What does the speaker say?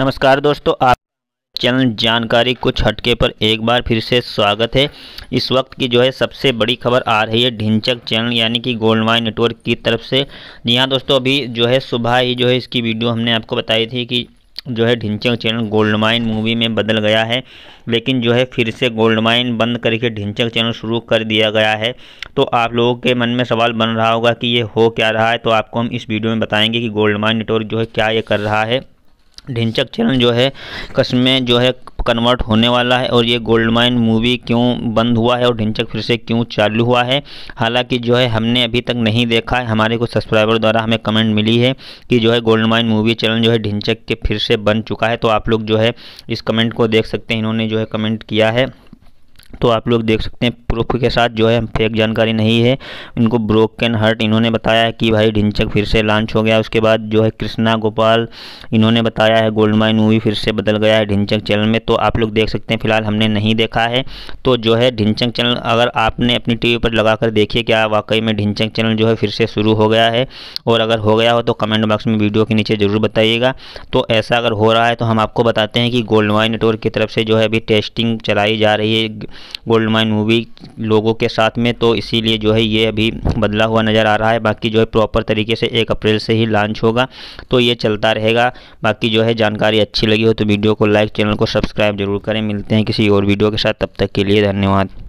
नमस्कार दोस्तों आप चैनल जानकारी कुछ हटके पर एक बार फिर से स्वागत है इस वक्त की जो है सबसे बड़ी खबर आ रही है ढिंचक चैनल यानी कि गोल्ड माइन नेटवर्क की तरफ से जी हाँ दोस्तों अभी जो है सुबह ही जो है इसकी वीडियो हमने आपको बताई थी कि जो है Dhinchak channel gold mine movie में बदल गया है लेकिन जो है फिर से गोल्ड माइन बंद करके ढिंचक चैनल शुरू कर दिया गया है तो आप लोगों के मन में सवाल बन रहा होगा कि ये हो क्या रहा है तो आपको हम इस वीडियो में बताएंगे कि गोल्ड माइन नेटवर्क जो है क्या ये कर रहा है ढिंचक चरण जो है कश्मे में जो है कन्वर्ट होने वाला है और ये गोल्ड माइन मूवी क्यों बंद हुआ है और ढिंचक फिर से क्यों चालू हुआ है हालांकि जो है हमने अभी तक नहीं देखा है हमारे कुछ सब्सक्राइबर द्वारा हमें कमेंट मिली है कि जो है गोल्ड माइन मूवी चैनल जो है ढिंचक के फिर से बन चुका है तो आप लोग जो है इस कमेंट को देख सकते हैं इन्होंने जो है कमेंट किया है तो आप लोग देख सकते हैं प्रूफ के साथ जो है फेक जानकारी नहीं है इनको ब्रोकन हर्ट इन्होंने बताया है कि भाई ढिंचक फिर से लॉन्च हो गया उसके बाद जो है कृष्णा गोपाल इन्होंने बताया है गोल्ड माइन मूवी फिर से बदल गया है ढिंचक चैनल में तो आप लोग देख सकते हैं फिलहाल हमने नहीं देखा है तो जो है ढिंचक चैनल अगर आपने अपनी टी पर लगा कर देखिए क्या वाकई में ढिंचक चैनल जो है फिर से शुरू हो गया है और अगर हो गया हो तो कमेंट बॉक्स में वीडियो के नीचे ज़रूर बताइएगा तो ऐसा अगर हो रहा है तो हम आपको बताते हैं कि गोल्ड माइन नेटवर्क की तरफ से जो है अभी टेस्टिंग चलाई जा रही है गोल्ड माइन मूवी लोगों के साथ में तो इसीलिए जो है ये अभी बदला हुआ नज़र आ रहा है बाकी जो है प्रॉपर तरीके से एक अप्रैल से ही लॉन्च होगा तो ये चलता रहेगा बाकी जो है जानकारी अच्छी लगी हो तो वीडियो को लाइक चैनल को सब्सक्राइब जरूर करें मिलते हैं किसी और वीडियो के साथ तब तक के लिए धन्यवाद